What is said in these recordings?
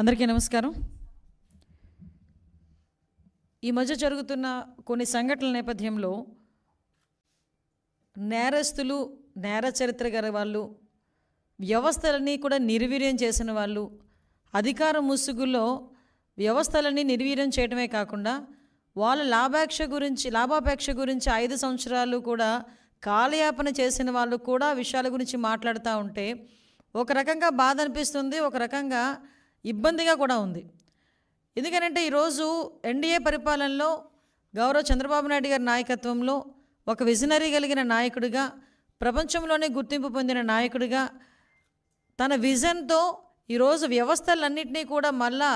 అందరికీ నమస్కారం ఈ మధ్య జరుగుతున్న కొన్ని సంఘటనల నేపథ్యంలో నేరస్తులు నేర చరిత్ర గల వాళ్ళు వ్యవస్థలన్నీ కూడా నిర్వీర్యం చేసిన వాళ్ళు అధికార ముసుగులో వ్యవస్థలన్నీ నిర్వీర్యం చేయడమే కాకుండా వాళ్ళ లాభాపేక్ష గురించి లాభాపేక్ష గురించి ఐదు సంవత్సరాలు కూడా కాలయాపన చేసిన వాళ్ళు కూడా విషయాల గురించి మాట్లాడుతూ ఉంటే ఒక రకంగా బాధ అనిపిస్తుంది ఒక రకంగా ఇబ్బందిగా కూడా ఉంది ఎందుకనంటే ఈరోజు ఎన్డీఏ పరిపాలనలో గౌరవ చంద్రబాబు నాయుడు గారి నాయకత్వంలో ఒక విజనరీ కలిగిన నాయకుడిగా ప్రపంచంలోనే గుర్తింపు పొందిన నాయకుడిగా తన విజన్తో ఈరోజు వ్యవస్థలన్నింటినీ కూడా మళ్ళా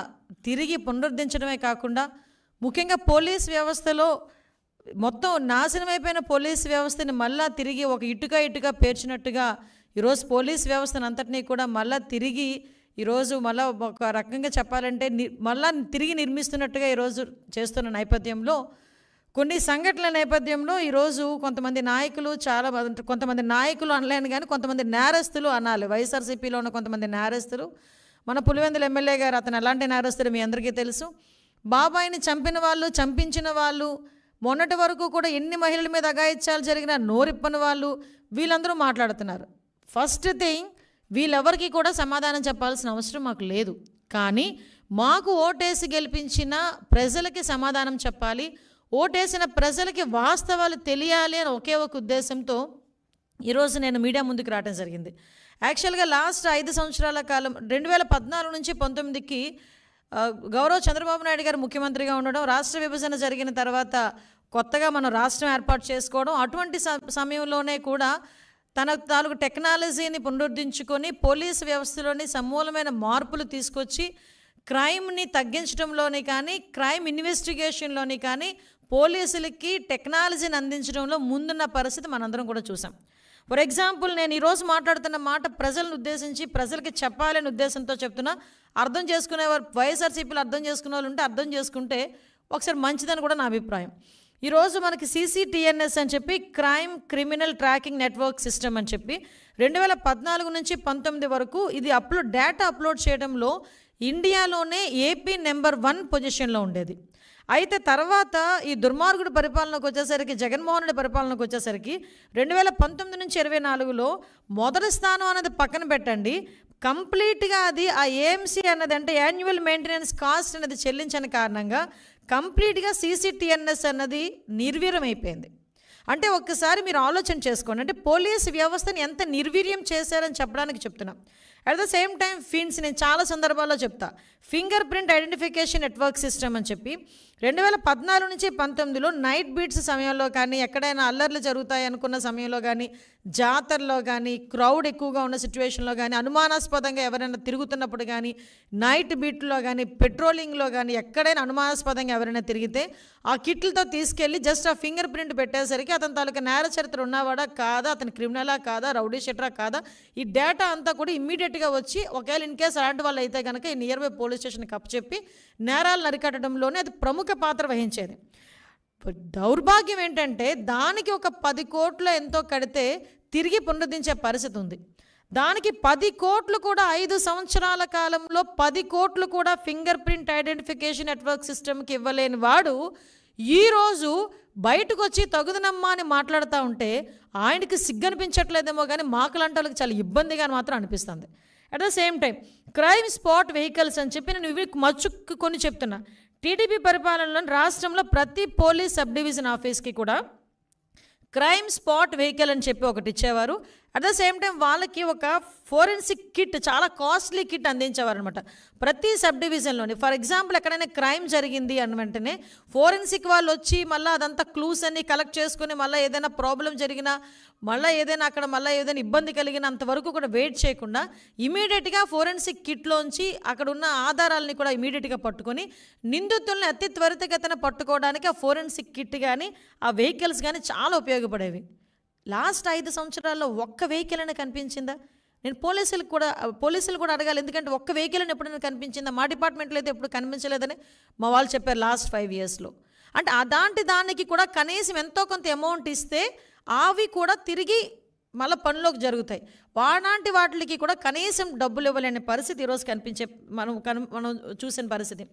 తిరిగి పునరుద్ధరించడమే కాకుండా ముఖ్యంగా పోలీస్ వ్యవస్థలో మొత్తం నాశనమైపోయిన పోలీస్ వ్యవస్థని మళ్ళా తిరిగి ఒక ఇటుక ఇటుక పేర్చినట్టుగా ఈరోజు పోలీస్ వ్యవస్థను అంతటినీ కూడా మళ్ళా తిరిగి ఈరోజు మళ్ళీ ఒక రకంగా చెప్పాలంటే మళ్ళా తిరిగి నిర్మిస్తున్నట్టుగా ఈరోజు చేస్తున్న నేపథ్యంలో కొన్ని సంఘటనల నేపథ్యంలో ఈరోజు కొంతమంది నాయకులు చాలా కొంతమంది నాయకులు అనలేను కానీ కొంతమంది నేరస్తులు అనాలి వైఎస్ఆర్సీపీలో ఉన్న కొంతమంది నేరస్తులు మన పులివెందుల ఎమ్మెల్యే గారు అతను ఎలాంటి నేరస్తులు మీ అందరికీ తెలుసు బాబాయిని చంపిన వాళ్ళు చంపించిన వాళ్ళు మొన్నటి వరకు కూడా ఎన్ని మహిళల మీద అగాయిత్యాలు జరిగినా నోరిప్పని వాళ్ళు వీళ్ళందరూ మాట్లాడుతున్నారు ఫస్ట్ థింగ్ వీళ్ళెవరికి కూడా సమాధానం చెప్పాల్సిన అవసరం మాకు లేదు కానీ మాకు ఓటేసి గెలిపించిన ప్రజలకి సమాధానం చెప్పాలి ఓటేసిన ప్రజలకి వాస్తవాలు తెలియాలి అని ఒకే ఒక ఉద్దేశంతో ఈరోజు నేను మీడియా ముందుకు రావడం జరిగింది యాక్చువల్గా లాస్ట్ ఐదు సంవత్సరాల కాలం రెండు వేల పద్నాలుగు నుంచి పంతొమ్మిదికి గౌరవ చంద్రబాబు నాయుడు గారు ముఖ్యమంత్రిగా ఉండడం రాష్ట్ర విభజన జరిగిన తర్వాత కొత్తగా మనం రాష్ట్రం ఏర్పాటు చేసుకోవడం అటువంటి సమయంలోనే కూడా తన తాలూకు టెక్నాలజీని పునరుద్ధరించుకొని పోలీస్ వ్యవస్థలోని సమూలమైన మార్పులు తీసుకొచ్చి క్రైమ్ని తగ్గించడంలోని కానీ క్రైమ్ ఇన్వెస్టిగేషన్లోని కానీ పోలీసులకి టెక్నాలజీని అందించడంలో ముందున్న పరిస్థితి మనందరం కూడా చూసాం ఫర్ ఎగ్జాంపుల్ నేను ఈరోజు మాట్లాడుతున్న మాట ప్రజలను ఉద్దేశించి ప్రజలకి చెప్పాలనే ఉద్దేశంతో చెప్తున్నా అర్థం చేసుకునే వారు వైఎస్ఆర్సీపీలు అర్థం చేసుకునే వాళ్ళు ఉంటే అర్థం చేసుకుంటే ఒకసారి మంచిదని కూడా నా అభిప్రాయం ఈరోజు మనకి సిసిటిఎన్ఎస్ అని చెప్పి crime criminal tracking network system అని చెప్పి రెండు వేల పద్నాలుగు నుంచి పంతొమ్మిది వరకు ఇది అప్లోడ్ డేటా అప్లోడ్ చేయడంలో ఇండియాలోనే ఏపీ నెంబర్ వన్ పొజిషన్లో ఉండేది అయితే తర్వాత ఈ దుర్మార్గుడి పరిపాలనకు వచ్చేసరికి రెడ్డి పరిపాలనకు వచ్చేసరికి రెండు వేల పంతొమ్మిది నుంచి ఇరవై నాలుగులో మొదటి స్థానం అనేది పక్కన పెట్టండి కంప్లీట్గా అది ఆ ఏఎంసీ అన్నది అంటే యాన్యువల్ మెయింటెనెన్స్ కాస్ట్ అనేది చెల్లించని కారణంగా కంప్లీట్గా సీసీటీఎన్ఎస్ అన్నది నిర్వీర్యమైపోయింది అంటే ఒక్కసారి మీరు ఆలోచన చేసుకోండి అంటే పోలీస్ వ్యవస్థను ఎంత నిర్వీర్యం చేశారని చెప్పడానికి చెప్తున్నాం at the same time FINS నేను చాలా సందర్భాల్లో చెప్తా fingerprint identification network system అని చెప్పి రెండు వేల పద్నాలుగు నుంచి పంతొమ్మిదిలో నైట్ బీట్స్ సమయంలో కానీ ఎక్కడైనా అల్లర్లు జరుగుతాయి అనుకున్న సమయంలో కానీ జాతరలో కానీ క్రౌడ్ ఎక్కువగా ఉన్న సిచ్యువేషన్లో కానీ అనుమానాస్పదంగా ఎవరైనా తిరుగుతున్నప్పుడు కానీ నైట్ బీట్లో కానీ పెట్రోలింగ్లో కానీ ఎక్కడైనా అనుమానాస్పదంగా ఎవరైనా తిరిగితే ఆ కిట్లతో తీసుకెళ్ళి జస్ట్ ఆ ఫింగర్ ప్రింట్ పెట్టేసరికి అతని తాలూకా నేర చరిత్ర ఉన్నవాడా కాదా అతని క్రిమినలా కాదా రౌడీ షెటరా కాదా ఈ డేటా అంతా కూడా ఇమ్మీడియట్గా వచ్చి ఒకవేళ ఇన్ కేసు అలాంటి వాళ్ళు అయితే కనుక ఈ నియర్ బై పోలీస్ స్టేషన్కి అప్పచెప్పి నేరాలు అరికట్టడంలోనే అది ప్రముఖ ప్రముఖ పాత్ర వహించేది దౌర్భాగ్యం ఏంటంటే దానికి ఒక పది కోట్లు ఎంతో కడితే తిరిగి పునరుద్ధరించే పరిస్థితి ఉంది దానికి పది కోట్లు కూడా ఐదు సంవత్సరాల కాలంలో పది కోట్లు కూడా ఫింగర్ ప్రింట్ ఐడెంటిఫికేషన్ నెట్వర్క్ సిస్టమ్కి ఇవ్వలేని వాడు ఈరోజు బయటకు వచ్చి తగుదనమ్మా అని మాట్లాడుతూ ఉంటే ఆయనకి సిగ్గనిపించట్లేదేమో కానీ మాకులాంటి వాళ్ళకి చాలా ఇబ్బందిగా మాత్రం అనిపిస్తుంది at the same time crime spot vehicles అని చెప్పి నేను ఇవి మచ్చుకొని చెప్తున్నా టీడీపీ పరిపాలనలో రాష్ట్రంలో ప్రతి పోలీస్ సబ్ డివిజన్ ఆఫీస్కి కూడా క్రైమ్ స్పాట్ వెహికల్ అని చెప్పి ఒకటి ఇచ్చేవారు అట్ ద సేమ్ టైం వాళ్ళకి ఒక ఫోరెన్సిక్ కిట్ చాలా కాస్ట్లీ కిట్ అందించేవారనమాట ప్రతి సబ్ డివిజన్లోని ఫర్ ఎగ్జాంపుల్ ఎక్కడైనా క్రైమ్ జరిగింది అని వెంటనే ఫోరెన్సిక్ వాళ్ళు వచ్చి మళ్ళీ అదంతా క్లూస్ అన్ని కలెక్ట్ చేసుకుని మళ్ళీ ఏదైనా ప్రాబ్లం జరిగినా మళ్ళీ ఏదైనా అక్కడ మళ్ళీ ఏదైనా ఇబ్బంది కలిగినంత వరకు కూడా వెయిట్ చేయకుండా ఇమీడియట్గా ఫోరెన్సిక్ కిట్లోంచి అక్కడ ఉన్న ఆధారాలని కూడా ఇమీడియట్గా పట్టుకొని నిందితుల్ని అతి త్వరితగతన పట్టుకోవడానికి ఆ ఫోరెన్సిక్ కిట్ కానీ ఆ వెహికల్స్ కానీ చాలా ఉపయోగపడేవి లాస్ట్ ఐదు సంవత్సరాల్లో ఒక్క వెహికల్ అయినా కనిపించిందా నేను పోలీసులకు కూడా పోలీసులు కూడా అడగాలి ఎందుకంటే ఒక్క వెహికల్ అని ఎప్పుడైనా కనిపించిందా మా డిపార్ట్మెంట్లో అయితే ఎప్పుడు కనిపించలేదని మా వాళ్ళు చెప్పారు లాస్ట్ ఫైవ్ ఇయర్స్లో అంటే అలాంటి దానికి కూడా కనీసం ఎంతో కొంత అమౌంట్ ఇస్తే అవి కూడా తిరిగి మళ్ళీ పనిలోకి జరుగుతాయి వానాంటి వాటికి కూడా కనీసం డబ్బులు ఇవ్వలేని పరిస్థితి ఈరోజు కనిపించే మనం మనం చూసిన పరిస్థితి